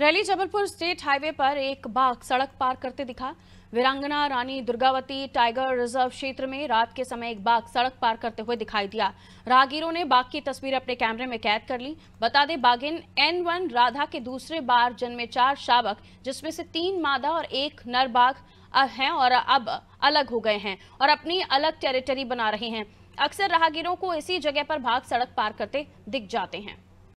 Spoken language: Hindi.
रैली जबलपुर स्टेट हाईवे पर एक बाघ सड़क पार करते दिखा वीरांगना रानी दुर्गावती टाइगर रिजर्व क्षेत्र में रात के समय एक बाघ सड़क पार करते हुए दिखाई दिया राहगीरों ने बाघ की तस्वीर अपने कैमरे में कैद कर ली बता दें बाघिन एन वन राधा के दूसरे बार जन्मे चार शावक जिसमें से तीन मादा और एक नर बाघ है और अब अलग हो गए हैं और अपनी अलग टेरिटरी बना रहे हैं अक्सर राहगीरों को इसी जगह पर बाघ सड़क पार करते दिख जाते हैं